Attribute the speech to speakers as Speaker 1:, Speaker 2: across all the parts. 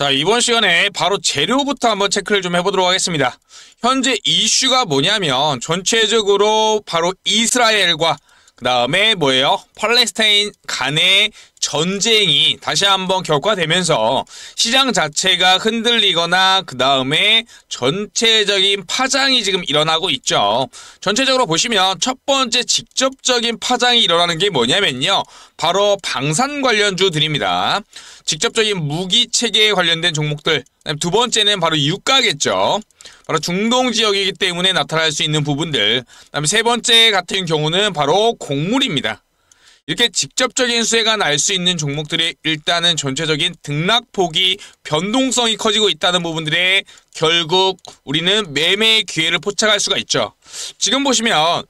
Speaker 1: 자, 이번 시간에 바로 재료부터 한번 체크를 좀 해보도록 하겠습니다. 현재 이슈가 뭐냐면 전체적으로 바로 이스라엘과 그 다음에 뭐예요? 팔레스타인 간의 전쟁이 다시 한번 격화되면서 시장 자체가 흔들리거나 그 다음에 전체적인 파장이 지금 일어나고 있죠. 전체적으로 보시면 첫 번째 직접적인 파장이 일어나는 게 뭐냐면요. 바로 방산 관련주들입니다. 직접적인 무기체계에 관련된 종목들 두 번째는 바로 유가겠죠. 바로 중동 지역이기 때문에 나타날 수 있는 부분들. 그다음에 세 번째 같은 경우는 바로 곡물입니다. 이렇게 직접적인 수혜가 날 수 있는 종목들이 일단은 전체적인 등락폭이 변동성이 커지고 있다는 부분들에 결국 우리는 매매의 기회를 포착할 수가 있죠. 지금 보시면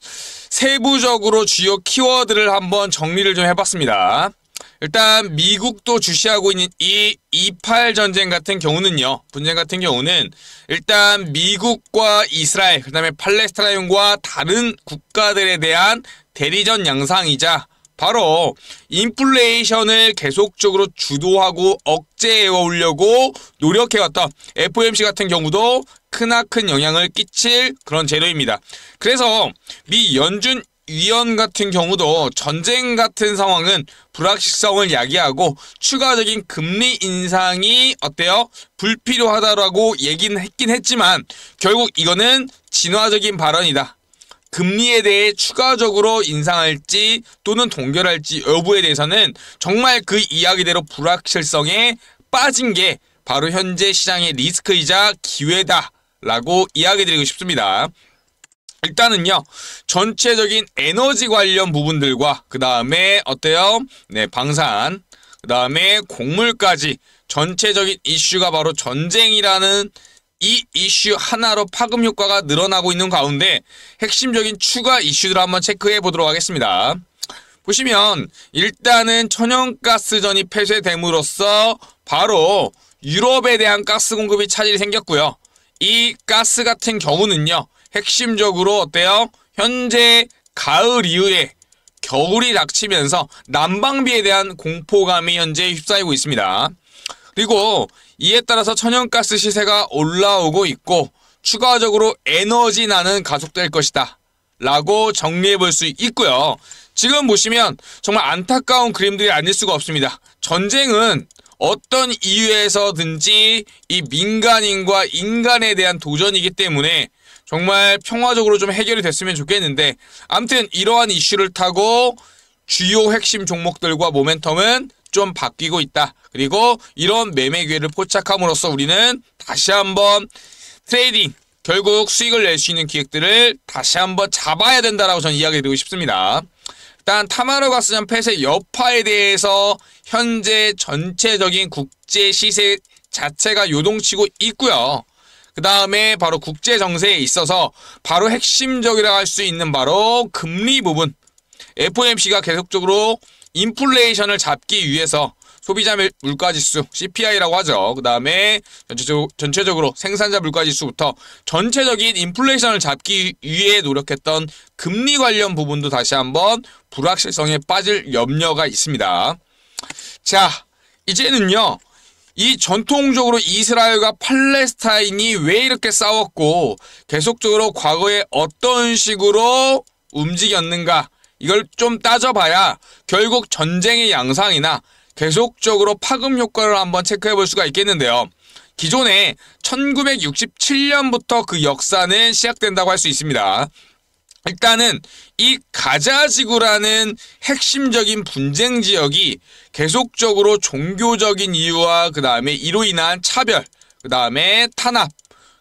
Speaker 1: 세부적으로 주요 키워드를 한번 정리를 좀 해봤습니다. 일단 미국도 주시하고 있는 이28 전쟁 같은 경우는요. 분쟁 같은 경우는 일단 미국과 이스라엘, 그다음에 팔레스타인과 다른 국가들에 대한 대리전 양상이자 바로 인플레이션을 계속적으로 주도하고 억제해 오려고 노력해왔던 FOMC 같은 경우도 크나큰 영향을 끼칠 그런 재료입니다. 그래서 미 연준 위원 같은 경우도 전쟁 같은 상황은 불확실성을 야기하고 추가적인 금리 인상이 어때요? 불필요하다라고 얘기는 했긴 했지만 결국 이거는 진화적인 발언이다. 금리에 대해 추가적으로 인상할지 또는 동결할지 여부에 대해서는 정말 그 이야기대로 불확실성에 빠진 게 바로 현재 시장의 리스크이자 기회다라고 이야기 드리고 싶습니다. 일단은요 전체적인 에너지 관련 부분들과 그 다음에 어때요? 네 방산 그 다음에 곡물까지 전체적인 이슈가 바로 전쟁이라는 이 이슈 하나로 파급 효과가 늘어나고 있는 가운데 핵심적인 추가 이슈들 한번 체크해 보도록 하겠습니다. 보시면 일단은 천연가스전이 폐쇄됨으로써 바로 유럽에 대한 가스 공급이 차질이 생겼고요. 이 가스 같은 경우는요. 핵심적으로 어때요? 현재 가을 이후에 겨울이 닥치면서 난방비에 대한 공포감이 현재 휩싸이고 있습니다. 그리고 이에 따라서 천연가스 시세가 올라오고 있고 추가적으로 에너지 나는 가속될 것이다. 라고 정리해 볼 수 있고요. 지금 보시면 정말 안타까운 그림들이 아닐 수가 없습니다. 전쟁은 어떤 이유에서든지 이 민간인과 인간에 대한 도전이기 때문에 정말 평화적으로 좀 해결이 됐으면 좋겠는데 암튼 이러한 이슈를 타고 주요 핵심 종목들과 모멘텀은 좀 바뀌고 있다. 그리고 이런 매매 기회를 포착함으로써 우리는 다시 한번 트레이딩 결국 수익을 낼 수 있는 기획들을 다시 한번 잡아야 된다라고 저는 이야기 드리고 싶습니다. 일단 타마르 가스전 폐쇄 여파에 대해서 현재 전체적인 국제 시세 자체가 요동치고 있고요. 그 다음에 바로 국제 정세에 있어서 바로 핵심적이라 할 수 있는 바로 금리 부분. FOMC가 계속적으로 인플레이션을 잡기 위해서 소비자 물가지수 CPI라고 하죠. 그 다음에 전체적으로 생산자 물가지수부터 전체적인 인플레이션을 잡기 위해 노력했던 금리 관련 부분도 다시 한번 불확실성에 빠질 염려가 있습니다. 자, 이제는요. 이 전통적으로 이스라엘과 팔레스타인이 왜 이렇게 싸웠고 계속적으로 과거에 어떤 식으로 움직였는가 이걸 좀 따져봐야 결국 전쟁의 양상이나 계속적으로 파급 효과를 한번 체크해 볼 수가 있겠는데요. 기존에 1967년부터 그 역사는 시작된다고 할 수 있습니다. 일단은 이 가자지구라는 핵심적인 분쟁 지역이 계속적으로 종교적인 이유와 그 다음에 이로 인한 차별, 그 다음에 탄압,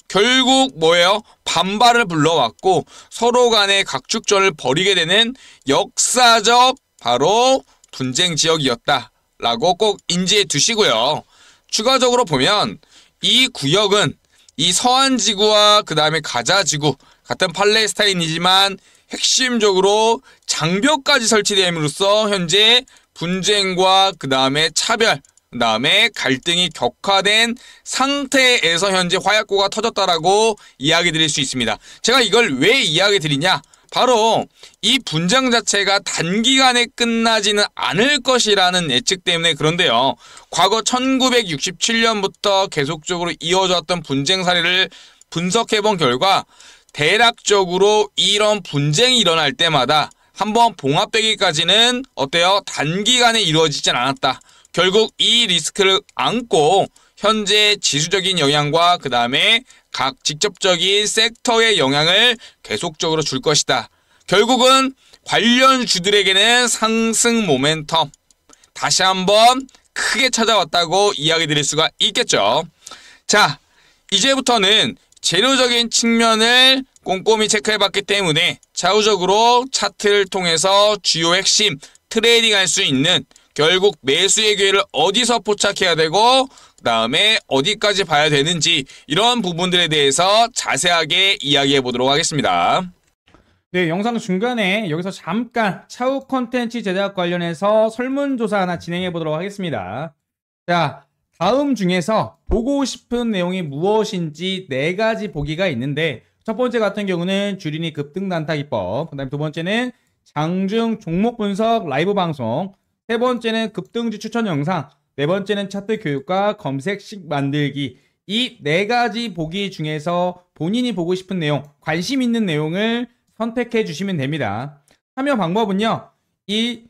Speaker 1: 결국 뭐예요? 반발을 불러왔고 서로 간의 각축전을 벌이게 되는 역사적 바로 분쟁 지역이었다라고 꼭 인지해 두시고요. 추가적으로 보면 이 구역은 이 서한 지구와 그 다음에 가자 지구 같은 팔레스타인이지만 핵심적으로 장벽까지 설치됨으로써 현재 분쟁과 그 다음에 차별, 그 다음에 갈등이 격화된 상태에서 현재 화약고가 터졌다라고 이야기 드릴 수 있습니다. 제가 이걸 왜 이야기 드리냐? 바로 이 분쟁 자체가 단기간에 끝나지는 않을 것이라는 예측 때문에 그런데요. 과거 1967년부터 계속적으로 이어졌던 분쟁 사례를 분석해 본 결과 대략적으로 이런 분쟁이 일어날 때마다 한번 봉합되기까지는 어때요? 단기간에 이루어지진 않았다. 결국 이 리스크를 안고 현재 지수적인 영향과 그 다음에 각 직접적인 섹터의 영향을 계속적으로 줄 것이다. 결국은 관련 주들에게는 상승 모멘텀 다시 한번 크게 찾아왔다고 이야기 드릴 수가 있겠죠. 자, 이제부터는 재료적인 측면을 꼼꼼히 체크해봤기 때문에 좌우적으로 차트를 통해서 주요 핵심 트레이딩할 수 있는 결국 매수의 기회를 어디서 포착해야 되고 그 다음에 어디까지 봐야 되는지 이런 부분들에 대해서 자세하게 이야기해 보도록 하겠습니다. 네, 영상 중간에 여기서 잠깐 차후 콘텐츠 제작 관련해서 설문조사 하나 진행해 보도록 하겠습니다. 자, 다음 중에서 보고 싶은 내용이 무엇인지 네 가지 보기가 있는데 첫 번째 같은 경우는 주린이 급등 난타기법, 그다음에 두 번째는 장중 종목 분석 라이브 방송, 세 번째는 급등주 추천 영상, 네 번째는 차트 교육과 검색식 만들기 이 네 가지 보기 중에서 본인이 보고 싶은 내용, 관심 있는 내용을 선택해 주시면 됩니다. 참여 방법은요. 이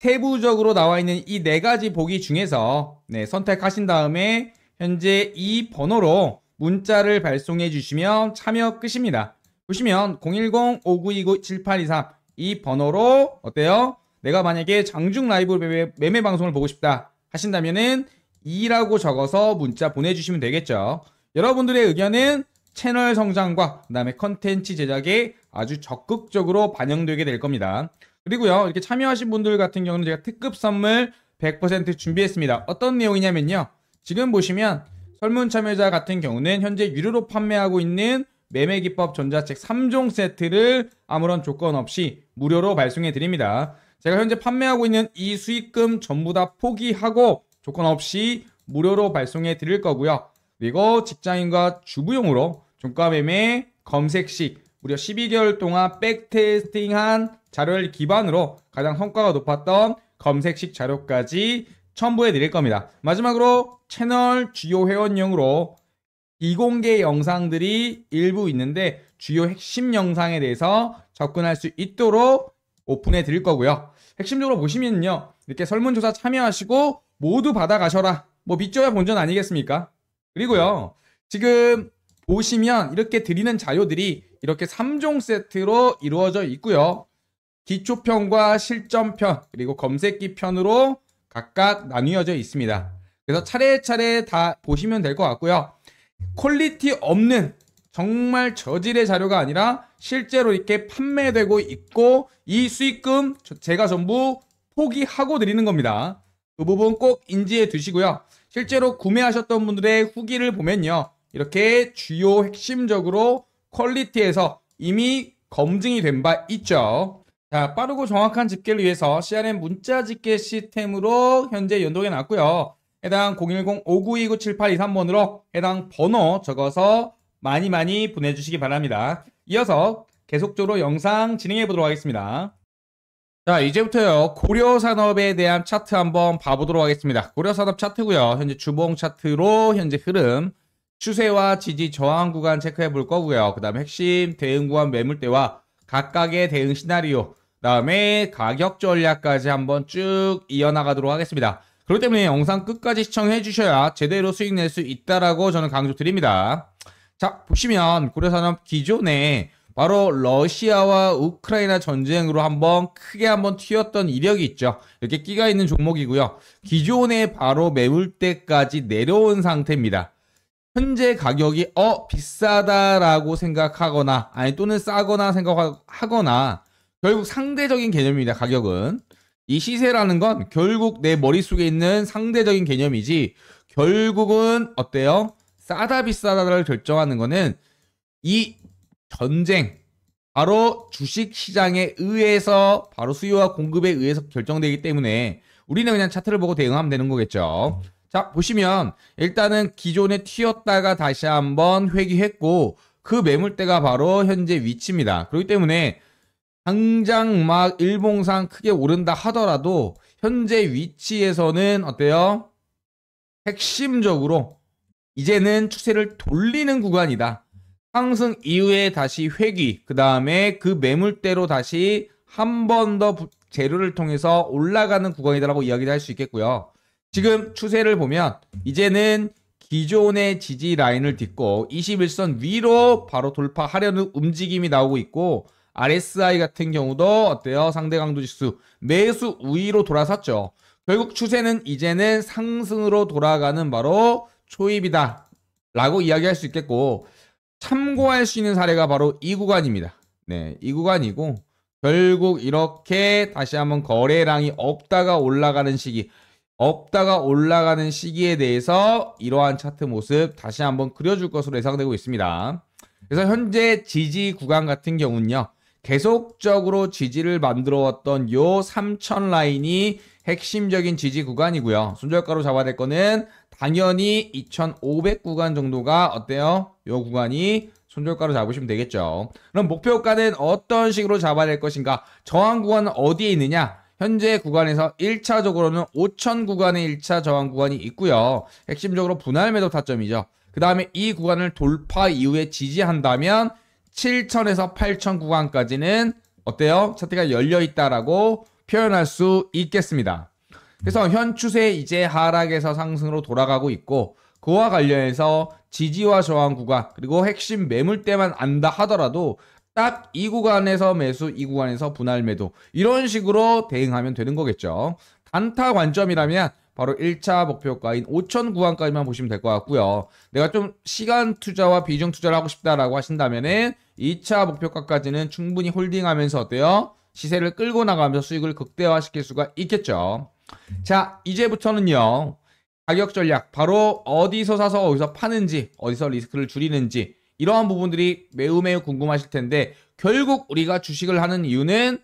Speaker 1: 세부적으로 나와 있는 이 네 가지 보기 중에서 네, 선택하신 다음에 현재 이 번호로 문자를 발송해 주시면 참여 끝입니다. 보시면 010-5929-7823 이 번호로 어때요? 내가 만약에 장중 라이브 매매, 매매 방송을 보고 싶다 하신다면은 2라고 적어서 문자 보내주시면 되겠죠. 여러분들의 의견은 채널 성장과 그다음에 컨텐츠 제작에 아주 적극적으로 반영되게 될 겁니다. 그리고요 이렇게 참여하신 분들 같은 경우는 제가 특급 선물 100% 준비했습니다. 어떤 내용이냐면요. 지금 보시면 설문 참여자 같은 경우는 현재 유료로 판매하고 있는 매매기법 전자책 3종 세트를 아무런 조건 없이 무료로 발송해 드립니다. 제가 현재 판매하고 있는 이 수익금 전부 다 포기하고 조건 없이 무료로 발송해 드릴 거고요. 그리고 직장인과 주부용으로 종가 매매 검색식 무려 12개월 동안 백테스팅한 자료를 기반으로 가장 성과가 높았던 검색식 자료까지 첨부해 드릴 겁니다. 마지막으로 채널 주요 회원용으로 이공개 영상들이 일부 있는데 주요 핵심 영상에 대해서 접근할 수 있도록 오픈해 드릴 거고요. 핵심적으로 보시면요. 이렇게 설문조사 참여하시고 모두 받아가셔라. 뭐 믿져야 본전 아니겠습니까? 그리고요. 지금 보시면 이렇게 드리는 자료들이 이렇게 3종 세트로 이루어져 있고요. 기초편과 실전편 그리고 검색기편으로 각각 나뉘어져 있습니다. 그래서 차례차례 다 보시면 될 것 같고요. 퀄리티 없는 정말 저질의 자료가 아니라 실제로 이렇게 판매되고 있고 이 수익금 제가 전부 포기하고 드리는 겁니다. 그 부분 꼭 인지해 두시고요. 실제로 구매하셨던 분들의 후기를 보면요. 이렇게 주요 핵심적으로 퀄리티에서 이미 검증이 된 바 있죠. 자, 빠르고 정확한 집계를 위해서 CRM 문자 집계 시스템으로 현재 연동해 놨고요. 해당 010-5929-7823번으로 해당 번호 적어서 많이 많이 보내주시기 바랍니다. 이어서 계속적으로 영상 진행해 보도록 하겠습니다. 자, 이제부터요. 고려산업에 대한 차트 한번 봐보도록 하겠습니다. 고려산업 차트고요. 현재 주봉 차트로 현재 흐름 추세와 지지 저항 구간 체크해 볼 거고요. 그 다음에 핵심 대응 구간 매물대와 각각의 대응 시나리오, 그 다음에 가격 전략까지 한번 쭉 이어나가도록 하겠습니다. 그렇기 때문에 영상 끝까지 시청해 주셔야 제대로 수익 낼 수 있다라고 저는 강조드립니다. 자, 보시면 고려산업 기존에 바로 러시아와 우크라이나 전쟁으로 한번 크게 한번 튀었던 이력이 있죠. 이렇게 끼가 있는 종목이고요. 기존에 바로 매물대까지 내려온 상태입니다. 현재 가격이 어 비싸다라고 생각하거나 아니 또는 싸거나 생각하거나 결국 상대적인 개념입니다. 가격은 이 시세라는 건 결국 내 머릿속에 있는 상대적인 개념이지 결국은 어때요? 싸다 비싸다를 결정하는 거는 이 전쟁 바로 주식 시장에 의해서 바로 수요와 공급에 의해서 결정되기 때문에 우리는 그냥 차트를 보고 대응하면 되는 거겠죠. 자, 보시면 일단은 기존에 튀었다가 다시 한번 회귀했고 그 매물대가 바로 현재 위치입니다. 그렇기 때문에 당장 막 일봉상 크게 오른다 하더라도 현재 위치에서는 어때요? 핵심적으로 이제는 추세를 돌리는 구간이다. 상승 이후에 다시 회귀, 그 다음에 그 매물대로 다시 한 번 더 재료를 통해서 올라가는 구간이다라고 이야기를 할 수 있겠고요. 지금 추세를 보면 이제는 기존의 지지 라인을 딛고 21선 위로 바로 돌파하려는 움직임이 나오고 있고 RSI 같은 경우도 어때요? 상대 강도 지수 매수 우위로 돌아섰죠. 결국 추세는 이제는 상승으로 돌아가는 바로 초입이다. 라고 이야기할 수 있겠고 참고할 수 있는 사례가 바로 이 구간입니다. 네, 이 구간이고 결국 이렇게 다시 한번 거래량이 없다가 올라가는 시기 없다가 올라가는 시기에 대해서 이러한 차트 모습 다시 한번 그려줄 것으로 예상되고 있습니다. 그래서 현재 지지 구간 같은 경우는요. 계속적으로 지지를 만들어왔던 요3천 라인이 핵심적인 지지 구간이고요. 순절가로 잡아야 될 거는 당연히 2,500 구간 정도가 어때요? 요 구간이 손절가로 잡으시면 되겠죠. 그럼 목표가는 어떤 식으로 잡아야 될 것인가? 저항 구간은 어디에 있느냐? 현재 구간에서 1차적으로는 5천 구간의 1차 저항 구간이 있고요. 핵심적으로 분할 매도 타점이죠. 그 다음에 이 구간을 돌파 이후에 지지한다면 7천에서 8천 구간까지는 어때요? 차트가 열려있다라고 표현할 수 있겠습니다. 그래서 현 추세 이제 하락에서 상승으로 돌아가고 있고 그와 관련해서 지지와 저항 구간 그리고 핵심 매물대만 안다 하더라도 딱이 구간에서 매수, 이 구간에서 분할 매도 이런 식으로 대응하면 되는 거겠죠. 단타 관점이라면 바로 1차 목표가인 5천구9까지만 보시면 될 것 같고요. 내가 좀 시간 투자와 비중 투자를 하고 싶다라고 하신다면 2차 목표가까지는 충분히 홀딩하면서 어때요? 시세를 끌고 나가면서 수익을 극대화시킬 수가 있겠죠. 자, 이제부터는요. 가격 전략, 바로 어디서 사서 어디서 파는지, 어디서 리스크를 줄이는지 이러한 부분들이 매우 매우 궁금하실 텐데 결국 우리가 주식을 하는 이유는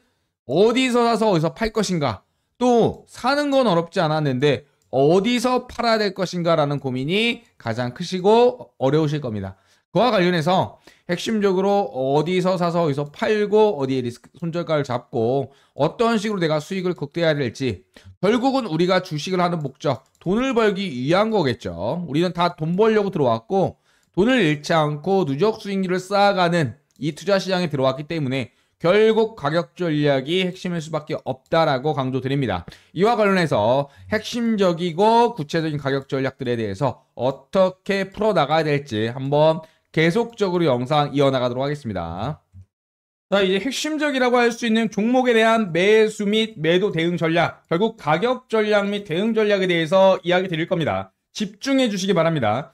Speaker 1: 어디서 사서 어디서 팔 것인가 또 사는 건 어렵지 않았는데 어디서 팔아야 될 것인가라는 고민이 가장 크시고 어려우실 겁니다. 그와 관련해서 핵심적으로 어디서 사서 어디서 팔고 어디에 리스크 손절가를 잡고 어떤 식으로 내가 수익을 극대화해야 될지 결국은 우리가 주식을 하는 목적 돈을 벌기 위한 거겠죠. 우리는 다 돈 벌려고 들어왔고 돈을 잃지 않고 누적 수익률을 쌓아가는 이 투자 시장에 들어왔기 때문에 결국 가격 전략이 핵심일 수밖에 없다라고 강조드립니다. 이와 관련해서 핵심적이고 구체적인 가격 전략들에 대해서 어떻게 풀어나가야 될지 한번 계속적으로 영상 이어나가도록 하겠습니다. 자, 이제 핵심적이라고 할 수 있는 종목에 대한 매수 및 매도 대응 전략, 결국 가격 전략 및 대응 전략에 대해서 이야기 드릴 겁니다. 집중해 주시기 바랍니다.